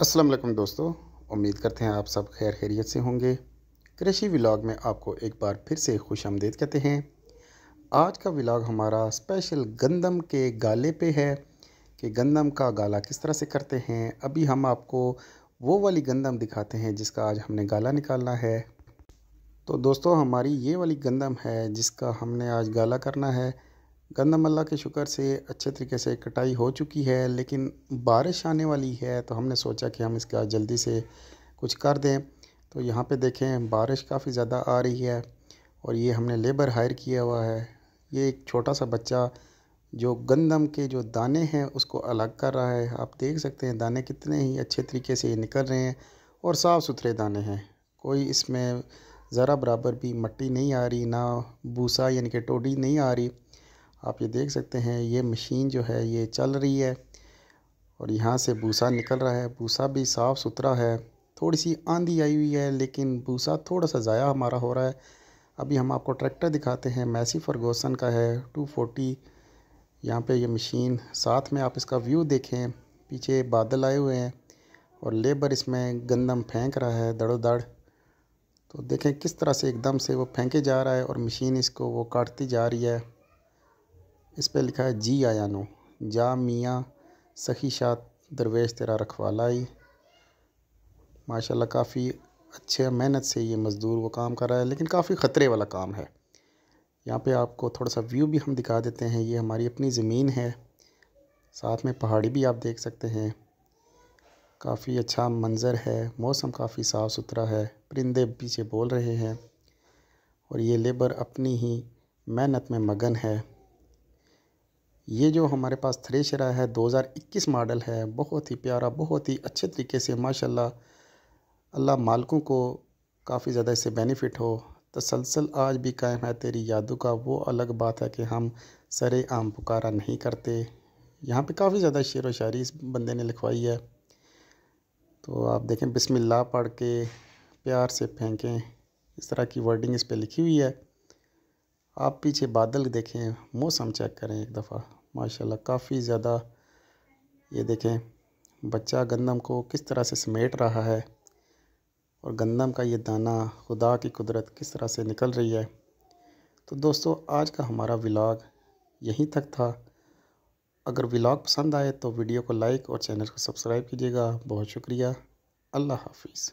अस्सलाम वालेकुम दोस्तों उम्मीद करते हैं आप सब खैर खैरियत से होंगे कृषि विलाग में आपको एक बार फिर से खुश आमदेद कहते हैं आज का विलाग हमारा स्पेशल गंदम के गाले पे है कि गंदम का गाला किस तरह से करते हैं अभी हम आपको वो वाली गंदम दिखाते हैं जिसका आज हमने गाला निकालना है तो दोस्तों हमारी ये वाली गंदम है जिसका हमने आज गाला करना है गंदम अल्लाह के शुक्र से अच्छे तरीके से कटाई हो चुकी है लेकिन बारिश आने वाली है तो हमने सोचा कि हम इसका जल्दी से कुछ कर दें तो यहाँ पे देखें बारिश काफ़ी ज़्यादा आ रही है और ये हमने लेबर हायर किया हुआ है ये एक छोटा सा बच्चा जो गंदम के जो दाने हैं उसको अलग कर रहा है आप देख सकते हैं दाने कितने ही अच्छे तरीके से निकल रहे हैं और साफ़ सुथरे दाने हैं कोई इसमें ज़रा बराबर भी मट्टी नहीं आ रही ना भूसा यानी कि टोडी नहीं आ रही आप ये देख सकते हैं ये मशीन जो है ये चल रही है और यहाँ से भूसा निकल रहा है भूसा भी साफ़ सुथरा है थोड़ी सी आंधी आई हुई है लेकिन भूसा थोड़ा सा ज़ाया हमारा हो रहा है अभी हम आपको ट्रैक्टर दिखाते हैं मैसी फरगोसन का है टू फोटी यहाँ पर यह मशीन साथ में आप इसका व्यू देखें पीछे बादल आए हुए हैं और लेबर इसमें गंदम फेंक रहा है दड़ो दड़ तो देखें किस तरह से एकदम से वो फेंके जा रहा है और मशीन इसको वो काटती जा रही है इस पे लिखा है जी आयानो जा मियाँ सखी शाह दरवेश तेरा ही माशाल्लाह काफ़ी अच्छे मेहनत से ये मज़दूर वो काम कर रहा है लेकिन काफ़ी ख़तरे वाला काम है यहाँ पे आपको थोड़ा सा व्यू भी हम दिखा देते हैं ये हमारी अपनी ज़मीन है साथ में पहाड़ी भी आप देख सकते हैं काफ़ी अच्छा मंज़र है मौसम काफ़ी साफ़ सुथरा है परिंदे पीछे बोल रहे हैं और ये लेबर अपनी ही मेहनत में मगन है ये जो हमारे पास थ्रेशरा है 2021 मॉडल है बहुत ही प्यारा बहुत ही अच्छे तरीके से माशाल्लाह अल्लाह मालकों को काफ़ी ज़्यादा इससे बेनिफिट हो तसलसल आज भी कायम है तेरी यादों का वो अलग बात है कि हम सरे आम पुकारा नहीं करते यहाँ पे काफ़ी ज़्यादा शेर व शारी इस बंदे ने लिखवाई है तो आप देखें बसमिल्ला पढ़ के प्यार से फेंकें इस तरह की वर्डिंग इस पर लिखी हुई है आप पीछे बादल देखें मौसम चेक करें एक दफ़ा माशाल्लाह काफ़ी ज़्यादा ये देखें बच्चा गंदम को किस तरह से समेट रहा है और गंदम का ये दाना खुदा की कुदरत किस तरह से निकल रही है तो दोस्तों आज का हमारा व्लाग यहीं तक था अगर व्लाग पसंद आए तो वीडियो को लाइक और चैनल को सब्सक्राइब कीजिएगा बहुत शुक्रिया अल्लाह हाफिज़